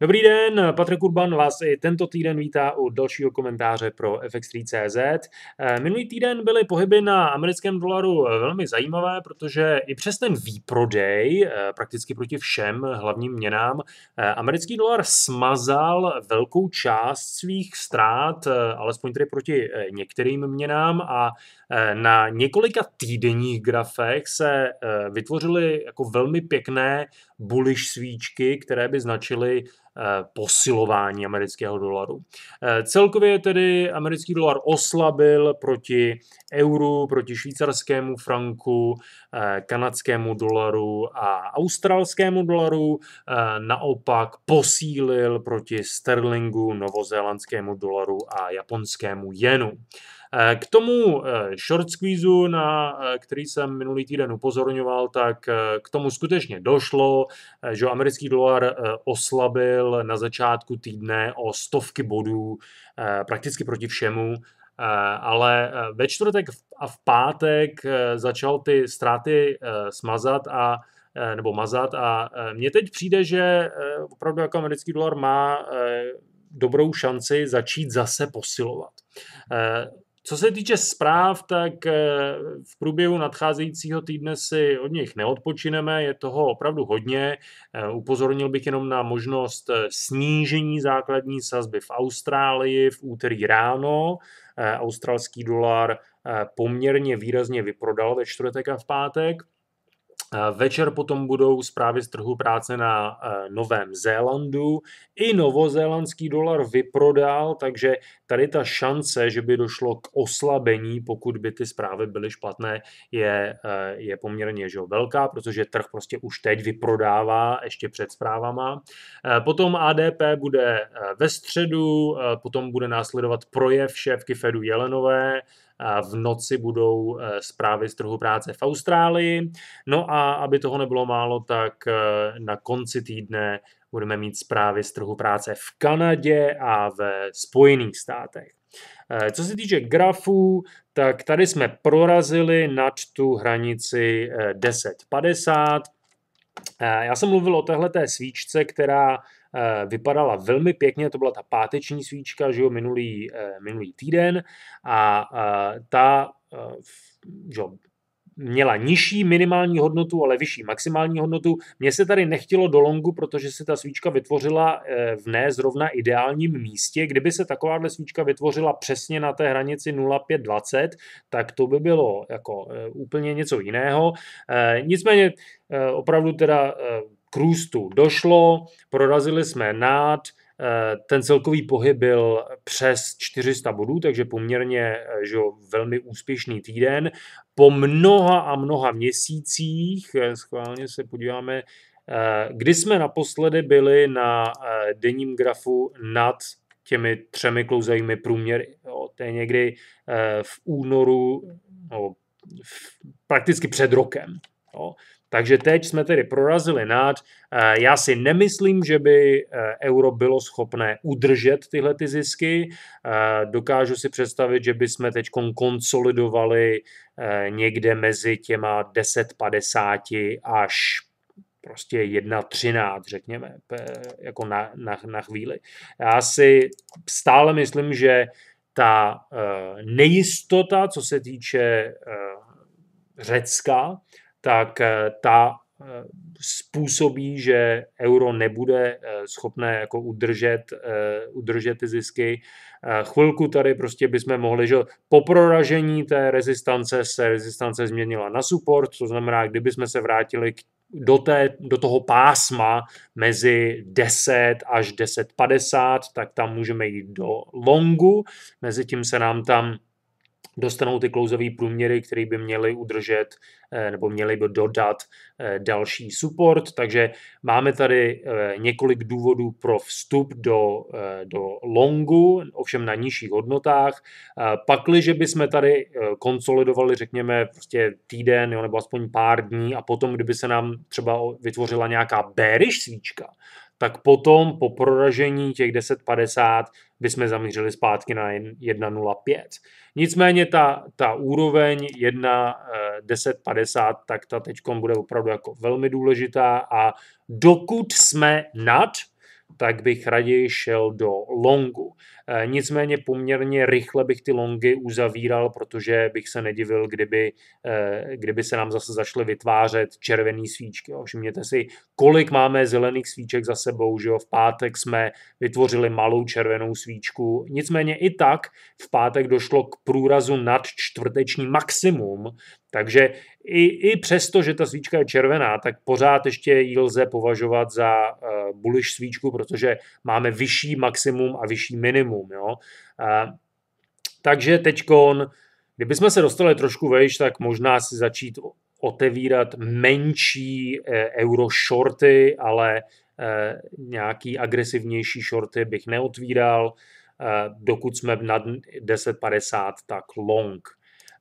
Dobrý den, Patrik Urban vás i tento týden vítá u dalšího komentáře pro FX3.cz. Eh, minulý týden byly pohyby na americkém dolaru velmi zajímavé, protože i přes ten výprodej, eh, prakticky proti všem hlavním měnám, eh, americký dolar smazal velkou část svých ztrát, alespoň tedy proti některým měnám a na několika týdenních grafech se vytvořily jako velmi pěkné bullish svíčky, které by značily eh, posilování amerického dolaru. Eh, celkově tedy americký dolar oslabil proti euru, proti švýcarskému franku, eh, kanadskému dolaru a australskému dolaru, naopak posílil proti sterlingu, novozélandskému dolaru a japonskému jenu. Eh, k tomu eh, short squeezeu, na eh, který jsem minulý týden upozorňoval, tak k tomu skutečně došlo, že americký dolar oslabil na začátku týdne o stovky bodů prakticky proti všemu, ale ve čtvrtek a v pátek začal ty ztráty smazat a nebo mazat a mně teď přijde, že opravdu jako americký dolar má dobrou šanci začít zase posilovat. Co se týče zpráv, tak eh, v průběhu nadcházejícího týdne si od nich neodpočineme, je toho opravdu hodně. Eh, upozornil bych jenom na možnost eh, snížení základní sazby v Austrálii v úterý ráno. Australský dolar poměrně výrazně vyprodal ve čtvrtek a v pátek. Eh, večer potom budou zprávy z trhu práce na eh, Novém Zélandu. I novozélandský dolar vyprodal, takže tady ta šance, že by došlo k oslabení, pokud by ty zprávy byly špatné, je, eh, je poměrně že velká, protože trh prostě už teď vyprodává ještě před zprávama. Potom ADP bude ve středu, potom bude následovat projev šéfky Fedu Jelenové, v noci budou eh, zprávy z trhu práce v Austrálii. No a aby toho nebylo málo, tak eh, na konci týdne budeme mít zprávy z trhu práce v Kanadě a ve Spojených státech. Eh, co se týče grafů, tak tady jsme prorazili nad tu hranici 1050. Já jsem mluvil o téhleté svíčce, která Eh, vypadala velmi pěkně, to byla ta páteční svíčka, že jo, minulý, eh, minulý týden a eh, ta že jo, měla nižší minimální hodnotu, ale vyšší maximální hodnotu. Mně se tady nechtělo do longu, protože se ta svíčka vytvořila v ne zrovna ideálním místě. Kdyby se takováhle svíčka vytvořila přesně na té hranici 0,520, tak to by bylo jako úplně něco jiného. Nicméně opravdu teda k růstu došlo, prorazili jsme nad, eh, ten celkový pohyb byl přes 400 bodů, takže poměrně eh, že velmi úspěšný týden. Po mnoha a mnoha měsících, eh, schválně se podíváme, kdy jsme naposledy byli na denním grafu nad těmi třemi klouzajími průměry. Jo, to je někdy v únoru, no, prakticky před rokem. Jo. Takže teď jsme tedy prorazili nad. Eh, já si nemyslím, že by eh, euro bylo schopné udržet tyhle ty zisky. Eh, dokážu si představit, že by jsme teď konsolidovali někde mezi těma 10,50 až prostě 1,13, řekněme, jako na, na, na chvíli. Já si stále myslím, že ta nejistota, co se týče Řecka, tak eh, ta eh, způsobí, že euro nebude eh, schopné jako udržet, udržet ty zisky. Chvilku tady prostě bychom mohli, že po proražení té rezistance se rezistance změnila na support, to znamená, kdyby jsme se vrátili k do, té, do toho pásma mezi 10 až 10,50, tak tam můžeme jít do longu, mezi tím se nám tam dostanou ty klouzové průměry, které by měly udržet eh, nebo měly by dodat eh, další support. Takže máme tady eh, několik důvodů pro vstup do, do longu, ovšem na nižších hodnotách. Pakliže bychom tady konsolidovali, řekněme, prostě týden jo, nebo aspoň pár dní a potom, kdyby se nám třeba vytvořila nějaká bearish svíčka, tak potom po proražení těch 10,50 bychom zamířili zpátky na 1,05. Nicméně ta, ta úroveň 1,1050, eh, tak ta teď bude opravdu jako velmi důležitá a dokud jsme nad, tak bych raději šel do longu. Eh, nicméně poměrně rychle bych ty longy uzavíral, protože bych se nedivil, kdyby, eh, kdyby se nám zase zašly vytvářet červené svíčky. Všimněte si, kolik máme zelených svíček za sebou. Že jo. V pátek jsme vytvořili malou červenou svíčku. Nicméně i tak v pátek došlo k průrazu nad čtvrteční maximum takže i, i přesto, že ta svíčka je červená, tak pořád ještě ji lze považovat za uh, bullish svíčku, protože máme vyšší maximum a vyšší minimum. Jo? Uh, takže teď, kdybychom se dostali trošku vejš, tak možná si začít otevírat menší uh, euro shorty, ale uh, nějaký agresivnější shorty bych neotvíral. Uh, dokud jsme nad 10,50, tak long.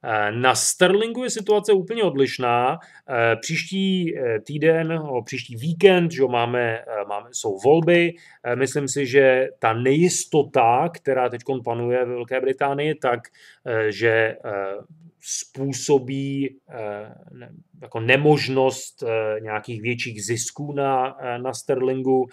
Eh, na Sterlingu je situace úplně odlišná. Eh, příští eh, týden, příští víkend, že máme, máme, jsou volby. Myslím si, že ta nejistota, která teď panuje ve Velké Británii, tak, že způsobí jako nemožnost nějakých větších zisků na, na Sterlingu.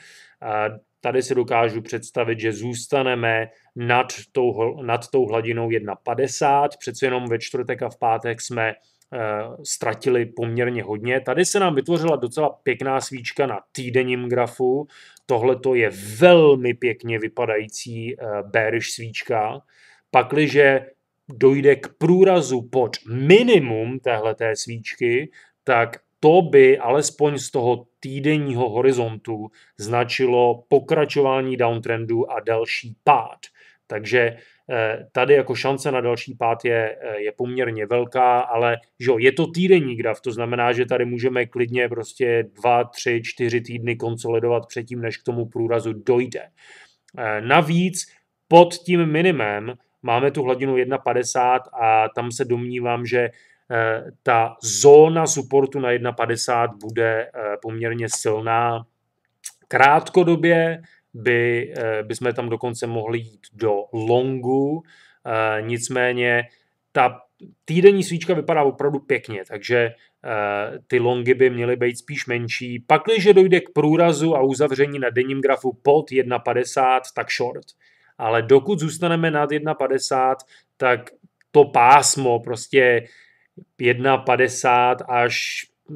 Tady si dokážu představit, že zůstaneme nad tou, nad tou hladinou 1,50. Přece jenom ve čtvrtek a v pátek jsme eh, ztratili poměrně hodně. Tady se nám vytvořila docela pěkná svíčka na týdenním grafu. Tohle to je velmi pěkně vypadající eh, bearish svíčka. Pakliže dojde k průrazu pod minimum téhleté svíčky, tak to by alespoň z toho týdenního horizontu značilo pokračování downtrendu a další pád. Takže eh, tady jako šance na další pád je, eh, je poměrně velká, ale že jo, je to týdenní graf, to znamená, že tady můžeme klidně prostě dva, tři, čtyři týdny konsolidovat předtím, než k tomu průrazu dojde. Eh, navíc pod tím minimem máme tu hladinu 1,50 a tam se domnívám, že Eh, ta zóna supportu na 1,50 bude eh, poměrně silná. Krátkodobě by, eh, by jsme tam dokonce mohli jít do longu, nicméně ta týdenní svíčka vypadá opravdu pěkně, takže ty longy by měly být spíš menší. Pak, když dojde k průrazu a uzavření na denním grafu pod 1,50, tak short. Ale dokud zůstaneme nad 1,50, tak to pásmo prostě 1,50 až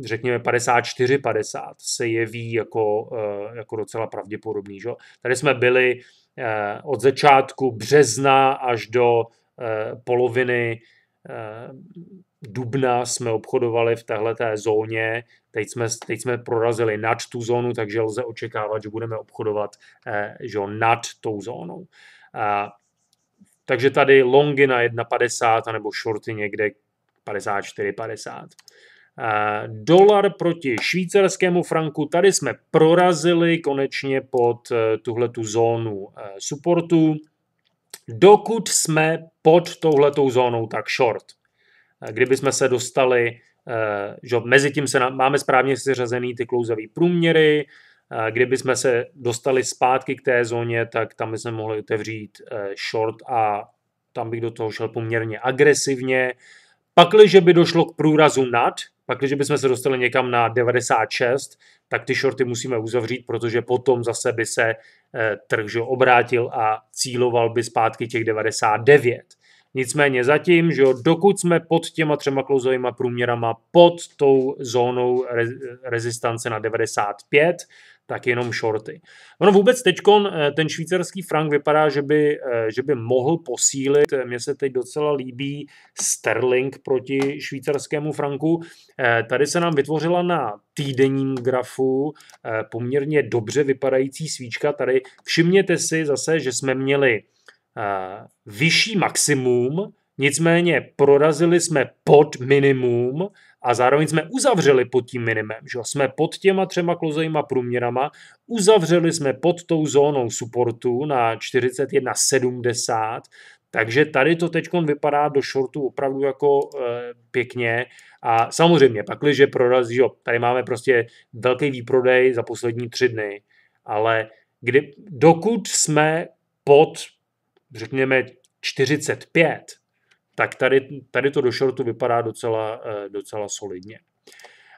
řekněme 54-50 se jeví jako, eh, jako docela pravděpodobný. Že? Tady jsme byli eh, od začátku března až do eh, poloviny dubna jsme obchodovali v téhleté zóně, teď jsme, teď jsme prorazili nad tu zónu, takže lze očekávat, že budeme obchodovat že nad tou zónou. Takže tady longy na 1,50 nebo shorty někde 54,50. Dolar proti švýcarskému franku, tady jsme prorazili konečně pod eh, tuhletu zónu eh, supportu. Dokud jsme pod touhletou zónou, tak short. Kdyby jsme se dostali, eh, že mezi tím se máme správně seřazený ty klouzavý průměry, kdyby jsme se dostali zpátky k té zóně, tak tam bychom mohli otevřít short a tam bych do toho šel poměrně agresivně. Pakliže by došlo k průrazu nad, pakliže bychom se dostali někam na 96, tak ty shorty musíme uzavřít, protože potom zase by se eh, trh že obrátil a cíloval by zpátky těch 99. Nicméně zatím, že dokud jsme pod těma třema klouzovými průměrama, pod tou zónou eh, rezistance na 95, tak jenom shorty. Ono vůbec teď eh, ten švýcarský frank vypadá, že by, eh, že by mohl posílit. Eh, mně se teď docela líbí sterling proti švýcarskému franku. Tady se nám vytvořila na týdenním grafu poměrně dobře vypadající svíčka. Tady všimněte si zase, že jsme měli vyšší maximum, nicméně prorazili jsme pod minimum a zároveň jsme uzavřeli pod tím minimem, že jsme pod těma třema klozejma průměrama, uzavřeli jsme pod tou zónou supportu na 41,70, takže tady to teď vypadá do shortu opravdu jako e, pěkně a samozřejmě pakliže prorazí, jo, tady máme prostě velký výprodej za poslední tři dny, ale kdy, dokud jsme pod, řekněme, 45, tak tady, tady to do shortu vypadá docela, eh, docela solidně.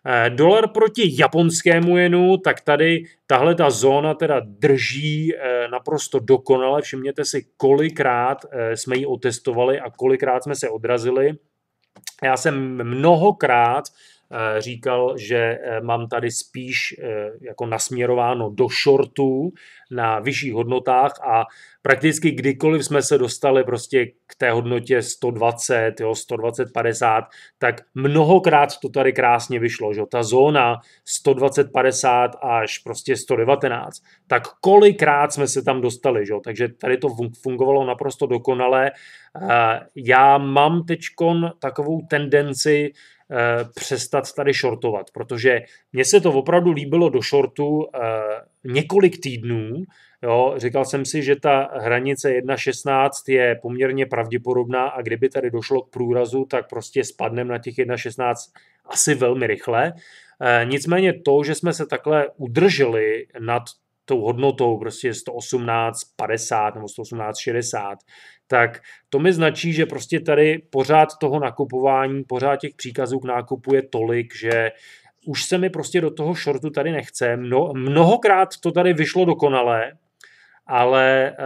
Eh, dolar proti japonskému jenu, tak tady tahle ta zóna teda drží eh, naprosto dokonale. Všimněte si, kolikrát jsme ji otestovali a kolikrát jsme se odrazili. Já jsem mnohokrát Eh, říkal, že eh, mám tady spíš eh, jako nasměrováno do shortů na vyšších hodnotách a prakticky kdykoliv jsme se dostali prostě k té hodnotě 120, jo, 120, 50, tak mnohokrát to tady krásně vyšlo, že ta zóna 120, 50 až prostě 119, tak kolikrát jsme se tam dostali, že takže tady to fungovalo naprosto dokonale. Já mám teďkon takovou tendenci, Eh, přestat tady shortovat, protože mně se to opravdu líbilo do shortu eh, několik týdnů. Jo, říkal jsem si, že ta hranice 1.16 je poměrně pravděpodobná a kdyby tady došlo k průrazu, tak prostě spadneme na těch 1.16 asi velmi rychle. Eh, nicméně to, že jsme se takhle udrželi nad tou hodnotou, prostě 118,50 nebo 118,60, tak to mi značí, že prostě tady pořád toho nakupování, pořád těch příkazů k nákupu je tolik, že už se mi prostě do toho shortu tady nechce. Mno, mnohokrát to tady vyšlo dokonale, ale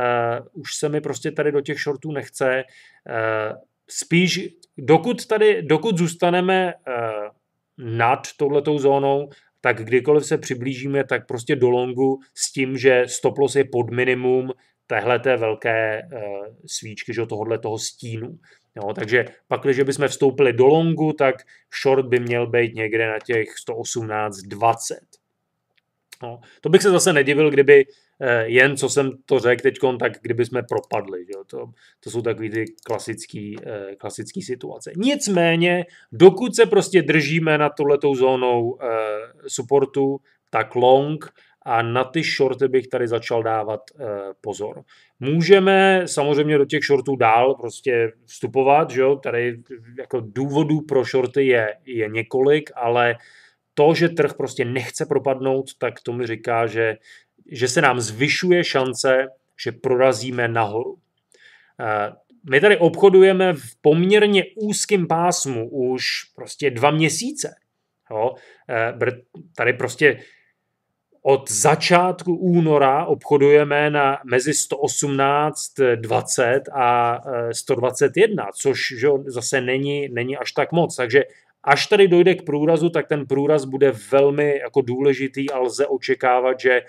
uh, už se mi prostě tady do těch shortů nechce. Uh, spíš, dokud tady, dokud zůstaneme uh, nad touhletou zónou, tak kdykoliv se přiblížíme, tak prostě do longu s tím, že stop loss je pod minimum téhle té velké e, svíčky, že tohohle toho stínu. Jo, takže pak, když bychom vstoupili do longu, tak short by měl být někde na těch 20. No, to bych se zase nedivil, kdyby Eh, jen co jsem to řekl teď, tak kdyby jsme propadli. jo? To, to jsou takové ty klasické eh, klasický situace. Nicméně, dokud se prostě držíme na tohletou zónou eh, supportu, tak long a na ty shorty bych tady začal dávat eh, pozor. Můžeme samozřejmě do těch shortů dál prostě vstupovat, že jo? tady jako důvodů pro shorty je, je několik, ale to, že trh prostě nechce propadnout, tak to mi říká, že že se nám zvyšuje šance, že prorazíme nahoru. Eh, my tady obchodujeme v poměrně úzkém pásmu už prostě dva měsíce. Jo? Eh, tady prostě od začátku února obchodujeme na mezi 118, 20 a 121, eh, což že, zase není, není až tak moc. Takže Až tady dojde k průrazu, tak ten průraz bude velmi jako důležitý a lze očekávat, že eh,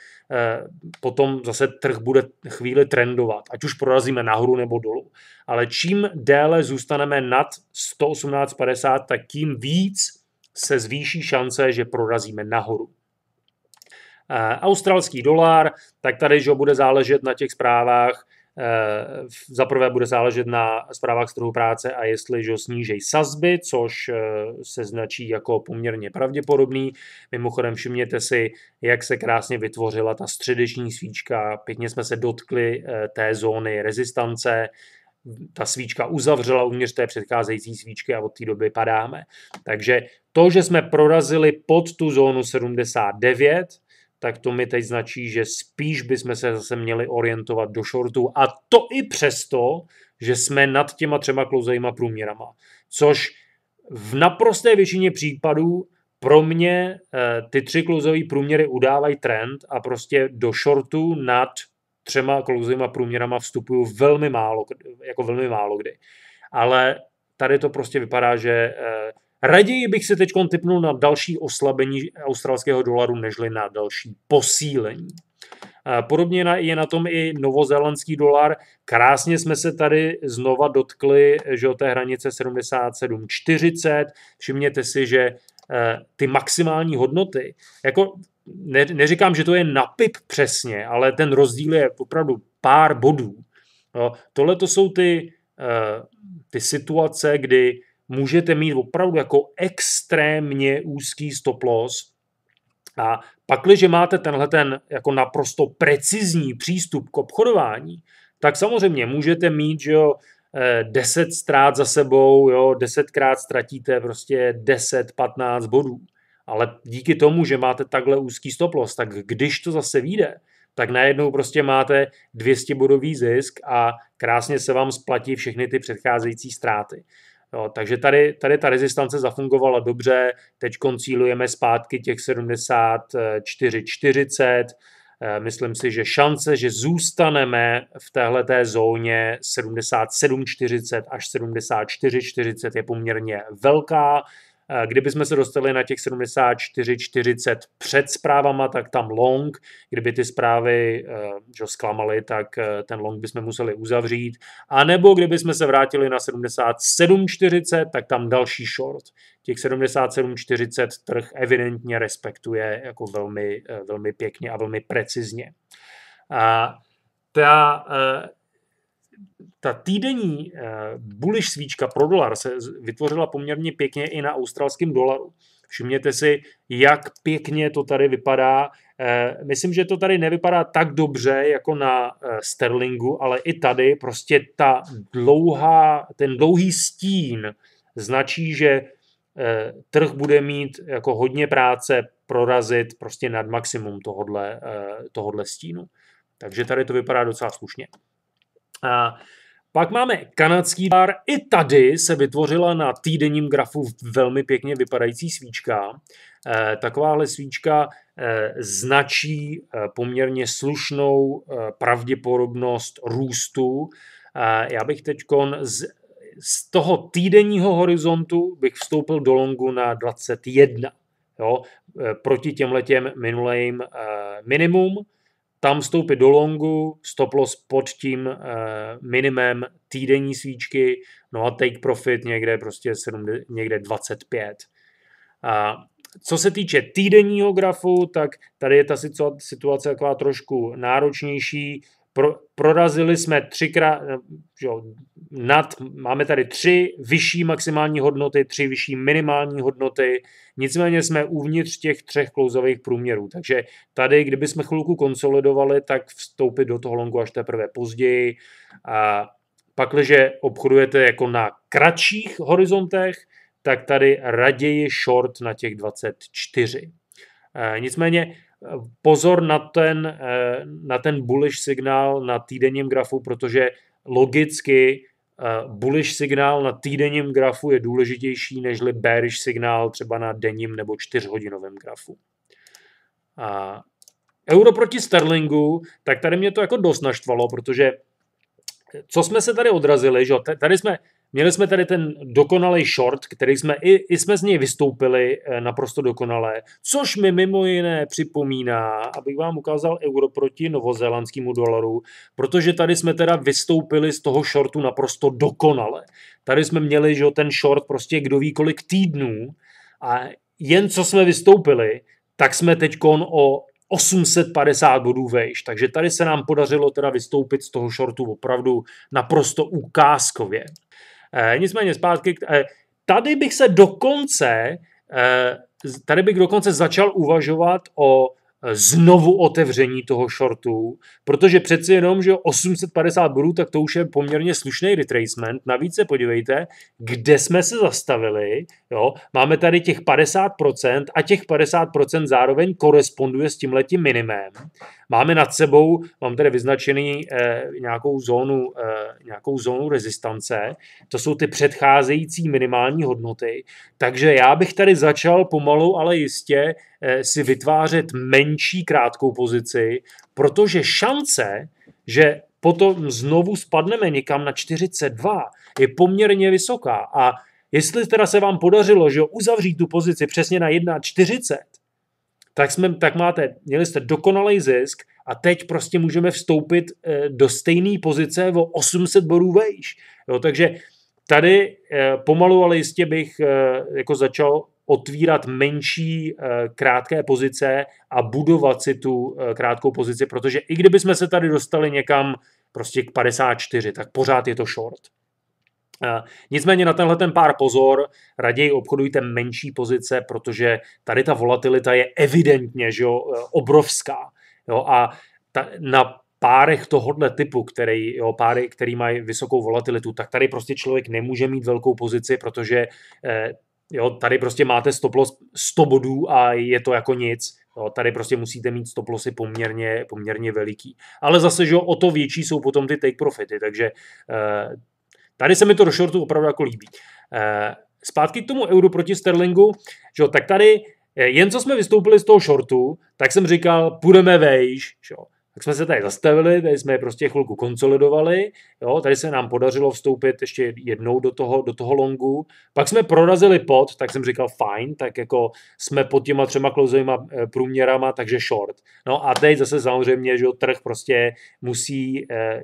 potom zase trh bude chvíli trendovat, ať už prorazíme nahoru nebo dolů. Ale čím déle zůstaneme nad 118,50, tak tím víc se zvýší šance, že prorazíme nahoru eh, australský dolar, tak tady že bude záležet na těch zprávách Eh, za prvé bude záležet na zprávách z trhu práce a jestliže snížejí sazby, což eh, se značí jako poměrně pravděpodobný. Mimochodem všimněte si, jak se krásně vytvořila ta středeční svíčka. Pěkně jsme se dotkli eh, té zóny rezistance, ta svíčka uzavřela uvnitř té předcházející svíčky a od té doby padáme. Takže to, že jsme prorazili pod tu zónu 79, tak to mi teď značí, že spíš bychom se zase měli orientovat do shortu. A to i přesto, že jsme nad těma třema klouzejma průměrama. Což v naprosté většině případů pro mě eh, ty tři klouzové průměry udávají trend a prostě do shortu nad třema klouzovýma průměrama vstupuju velmi málo, jako velmi málo kdy. Ale tady to prostě vypadá, že eh, Raději bych se teď typnul na další oslabení australského dolaru, nežli na další posílení. Eh, podobně je na tom i novozélandský dolar. Krásně jsme se tady znova dotkli že o té hranice 77,40. Všimněte si, že eh, ty maximální hodnoty, jako ne, neříkám, že to je napip přesně, ale ten rozdíl je opravdu pár bodů. No, Tohle to jsou ty, eh, ty situace, kdy můžete mít opravdu jako extrémně úzký stop loss a pakliže máte tenhle ten jako naprosto precizní přístup k obchodování, tak samozřejmě můžete mít, že jo, 10 eh, ztrát za sebou, jo, 10krát ztratíte prostě 10-15 bodů. Ale díky tomu, že máte takhle úzký loss, tak když to zase vyjde, tak najednou prostě máte 200 bodový zisk a krásně se vám splatí všechny ty předcházející ztráty. Jo, takže tady, tady ta rezistance zafungovala dobře, teď koncílujeme zpátky těch 74-40, eh, myslím si, že šance, že zůstaneme v téhleté zóně 77-40 až 74-40 je poměrně velká, Kdyby jsme se dostali na těch 74-40 před zprávama, tak tam long, kdyby ty zprávy eh, že zklamaly, tak eh, ten long bychom museli uzavřít. A nebo kdyby jsme se vrátili na 77-40, tak tam další short. Těch 77-40 trh evidentně respektuje jako velmi, eh, velmi pěkně a velmi precizně. A ta ta týdenní eh, bullish svíčka pro dolar se vytvořila poměrně pěkně i na australském dolaru. Všimněte si, jak pěkně to tady vypadá. Eh, myslím, že to tady nevypadá tak dobře jako na eh, Sterlingu, ale i tady prostě ta dlouhá, ten dlouhý stín značí, že trh bude mít jako hodně práce prorazit prostě nad maximum tohodle, tohodle stínu. Takže tady to vypadá docela slušně. Pak máme kanadský bar. I tady se vytvořila na týdenním grafu velmi pěkně vypadající svíčka. E, takováhle svíčka e, značí e, poměrně slušnou pravděpodobnost růstu. Já bych teď z, z toho týdenního horizontu bych vstoupil do longu na 21. Jo, proti těmhletěm minulým minimum tam vstoupit do longu, stop loss pod tím eh, minimem týdenní svíčky, no a take profit někde prostě 7, někde 25. A co se týče týdenního grafu, tak tady je ta situace taková trošku náročnější. Pro, prorazili jsme třikrát, eh, jo, nad, máme tady tři vyšší maximální hodnoty, tři vyšší minimální hodnoty, nicméně jsme uvnitř těch třech klouzových průměrů, takže tady, kdybychom chvilku konsolidovali, tak vstoupit do toho longu až teprve později a pakliže obchodujete jako na kratších horizontech, tak tady raději short na těch 24. Eh, nicméně pozor na ten, eh, na ten bullish signál na týdenním grafu, protože logicky eh, bullish signál na týdenním grafu je důležitější než bearish signál třeba na denním nebo čtyřhodinovém grafu. A euro proti sterlingu, tak tady mě to jako dost naštvalo, protože co jsme se tady odrazili, že tady jsme Měli jsme tady ten dokonalý short, který jsme i, i jsme z něj vystoupili eh, naprosto dokonale, což mi mimo jiné připomíná, abych vám ukázal euro proti novozélandskému dolaru, protože tady jsme teda vystoupili z toho shortu naprosto dokonale. Tady jsme měli, že ten short prostě kdo ví kolik týdnů a jen co jsme vystoupili, tak jsme teď o 850 bodů vejš. Takže tady se nám podařilo teda vystoupit z toho shortu opravdu naprosto ukázkově. E, nicméně zpátky, e, tady bych se dokonce, e, tady bych dokonce začal uvažovat o znovu otevření toho shortu, protože přeci jenom, že 850 bodů, tak to už je poměrně slušný retracement. Navíc se podívejte, kde jsme se zastavili. Jo? Máme tady těch 50% a těch 50% zároveň koresponduje s tím letím minimem. Máme nad sebou, mám tady vyznačený eh, nějakou, zónu, eh, nějakou zónu rezistance, to jsou ty předcházející minimální hodnoty, takže já bych tady začal pomalu, ale jistě Eh, si vytvářet menší krátkou pozici, protože šance, že potom znovu spadneme někam na 42, je poměrně vysoká. A jestli teda se vám podařilo, že uzavřít tu pozici přesně na 1,40, tak, jsme, tak máte, měli jste dokonalý zisk a teď prostě můžeme vstoupit eh, do stejné pozice o 800 bodů vejš. Jo, takže tady eh, pomalu, ale jistě bych jako začal otvírat menší eh, krátké pozice a budovat si tu eh, krátkou pozici, protože i kdyby jsme se tady dostali někam prostě k 54, tak pořád je to short. Eh, nicméně na tenhle ten pár pozor, raději obchodujte menší pozice, protože tady ta volatilita je evidentně že jo, obrovská. Jo, a ta, na párech tohohle typu, který, jo, páry, který mají vysokou volatilitu, tak tady prostě člověk nemůže mít velkou pozici, protože eh, Jo, tady prostě máte stoplos 100 bodů a je to jako nic. Jo, tady prostě musíte mít stoplosy poměrně, poměrně veliký. Ale zase, že o to větší jsou potom ty take profity, takže eh, tady se mi to do shortu opravdu jako líbí. Eh, zpátky k tomu euro proti sterlingu, že jo, tak tady eh, jen co jsme vystoupili z toho shortu, tak jsem říkal, půjdeme vejš, že jo. Tak jsme se tady zastavili, tady jsme je prostě chvilku konsolidovali, jo, tady se nám podařilo vstoupit ještě jednou do toho, do toho longu, pak jsme prorazili pod, tak jsem říkal fajn, tak jako jsme pod těma třema klouzovýma eh, průměrama, takže short. No a teď zase samozřejmě, že trh prostě musí eh,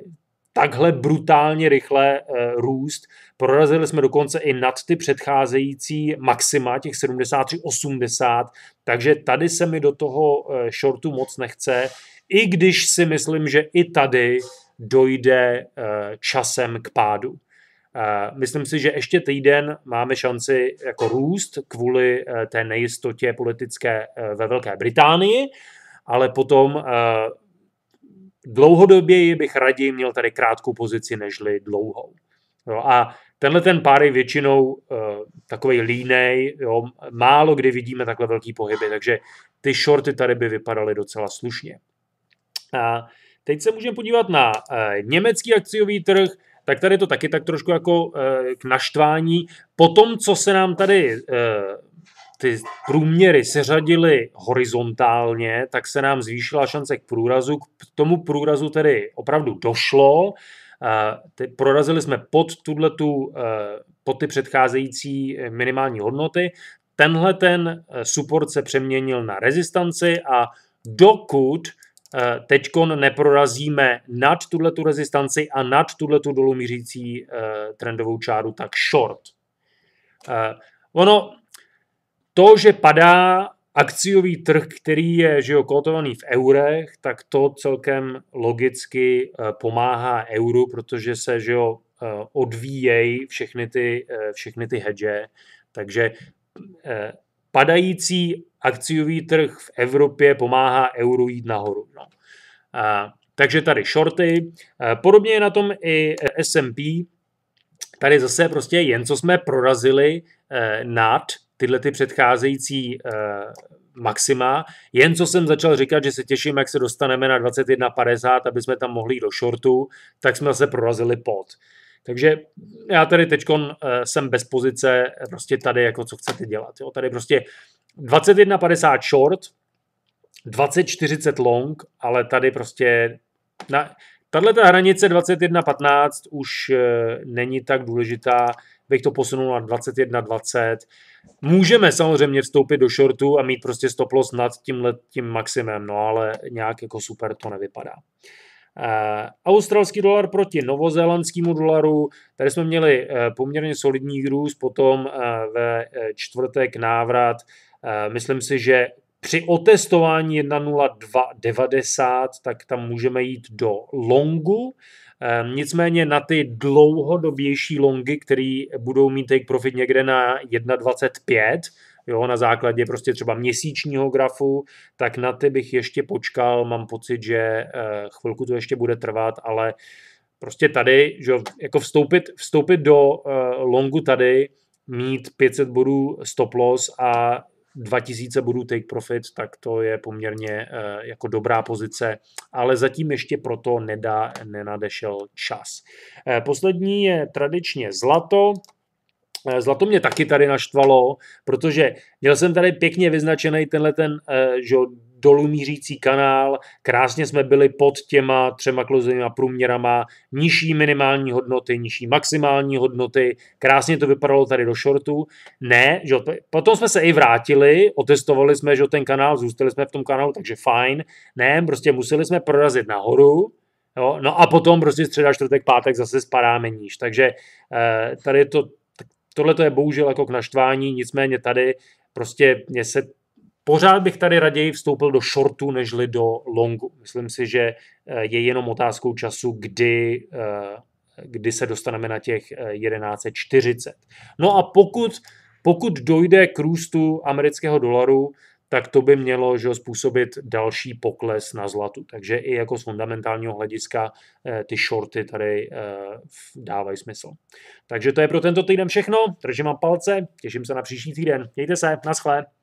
takhle brutálně rychle eh, růst. Prorazili jsme dokonce i nad ty předcházející maxima, těch 73-80, takže tady se mi do toho eh, shortu moc nechce. I když si myslím, že i tady dojde eh, časem k pádu. Eh, myslím si, že ještě týden máme šanci jako růst kvůli eh, té nejistotě politické ve Velké Británii, ale potom dlouhodoběji bych raději měl tady krátkou pozici nežli dlouhou. No a tenhle ten pár je většinou takový línej, jo, málo kdy vidíme takhle velký pohyby, takže ty shorty tady by vypadaly docela slušně. A teď se můžeme podívat na eh, německý akciový trh, tak tady to taky tak trošku jako eh, k naštvání. Po tom, co se nám tady eh, ty průměry seřadily horizontálně, tak se nám zvýšila šance k průrazu. K tomu průrazu tedy opravdu došlo. Ty, prorazili jsme pod, tu, pod ty předcházející minimální hodnoty. Tenhle ten support se přeměnil na rezistanci a dokud Eh, teď neprorazíme nad tuhle rezistanci a nad tuhle dolů mířící eh, trendovou čáru, tak short. Eh, ono, to, že padá akciový trh, který je že jo, kotovaný v eurech, tak to celkem logicky pomáhá euru, protože se že jo, odvíjejí všechny ty, všechny ty hedže. Takže padající akciový trh v Evropě pomáhá euro jít nahoru. No. A, takže tady shorty. A podobně je na tom i e, S&P. Tady zase prostě jen co jsme prorazili eh, nad tyhle ty předcházející eh, maxima. Jen co jsem začal říkat, že se těším, jak se dostaneme na 21,50, aby jsme tam mohli jít do shortu, tak jsme se prorazili pod. Eh, takže já tady teďkon eh, jsem bez pozice, eh, prostě tady jako co chcete dělat. Jo? Tady prostě 21,50 short, 20,40 long, ale tady prostě na, tahle ta hranice 21,15 už eh, není tak důležitá, bych to posunul na 21,20. Můžeme samozřejmě vstoupit do shortu a mít prostě stop loss nad tímhle tím maximem, no ale nějak jako super to nevypadá. Australský dolar proti novozélandskému dolaru. Tady jsme měli eh, poměrně solidní růst, potom eh, ve eh, čtvrtek návrat. Myslím si, že při otestování 1.0290, tak tam můžeme jít do longu. Nicméně na ty dlouhodobější longy, které budou mít take profit někde na 1.25, jo, na základě prostě třeba měsíčního grafu, tak na ty bych ještě počkal, mám pocit, že eh, chvilku to ještě bude trvat, ale prostě tady, že jako vstoupit, vstoupit do eh, longu tady, mít 500 bodů stop loss a 2000 bodů take profit, tak to je poměrně eh, jako dobrá pozice, ale zatím ještě proto nedá, nenadešel čas. Poslední je tradičně zlato, Eh, zlato mě taky tady naštvalo, protože měl jsem tady pěkně vyznačený tenhle ten eh, že, dolů mířící kanál, krásně jsme byli pod těma třema klouzovýma průměrama, nižší minimální hodnoty, nižší maximální hodnoty, krásně to vypadalo tady do shortu. Ne, že, potom jsme se i vrátili, otestovali jsme, že ten kanál, zůstali jsme v tom kanálu, takže fajn. Ne, prostě museli jsme prorazit nahoru, Jo? No a potom prostě středa, čtvrtek, pátek zase spadáme níž. Takže eh, tady to Tohle to je bohužel jako k naštvání, nicméně tady prostě mě se Pořád bych tady raději vstoupil do shortu, nežli do longu. Myslím si, že eh, je jenom otázkou času, kdy, eh, kdy se dostaneme na těch 1140. Eh, no a pokud, pokud dojde k růstu amerického dolaru, tak to by mělo že, způsobit další pokles na zlatu. Takže i jako z fundamentálního hlediska eh, ty shorty tady eh, dávají smysl. Takže to je pro tento týden všechno. Držím vám palce, těším se na příští týden. Mějte se, naschle.